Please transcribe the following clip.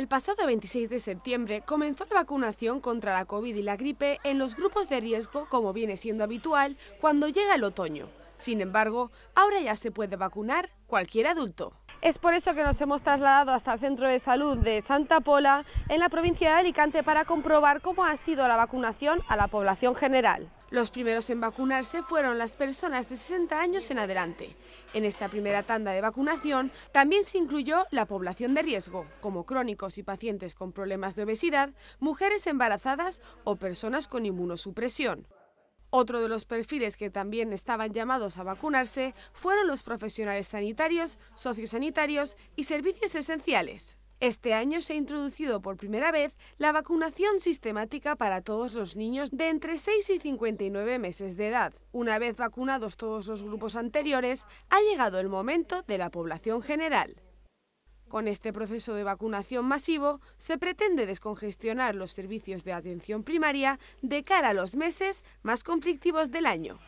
El pasado 26 de septiembre comenzó la vacunación contra la COVID y la gripe en los grupos de riesgo, como viene siendo habitual, cuando llega el otoño. Sin embargo, ahora ya se puede vacunar cualquier adulto. Es por eso que nos hemos trasladado hasta el Centro de Salud de Santa Pola, en la provincia de Alicante, para comprobar cómo ha sido la vacunación a la población general. Los primeros en vacunarse fueron las personas de 60 años en adelante. En esta primera tanda de vacunación también se incluyó la población de riesgo, como crónicos y pacientes con problemas de obesidad, mujeres embarazadas o personas con inmunosupresión. Otro de los perfiles que también estaban llamados a vacunarse fueron los profesionales sanitarios, sociosanitarios y servicios esenciales. Este año se ha introducido por primera vez la vacunación sistemática para todos los niños de entre 6 y 59 meses de edad. Una vez vacunados todos los grupos anteriores, ha llegado el momento de la población general. Con este proceso de vacunación masivo se pretende descongestionar los servicios de atención primaria de cara a los meses más conflictivos del año.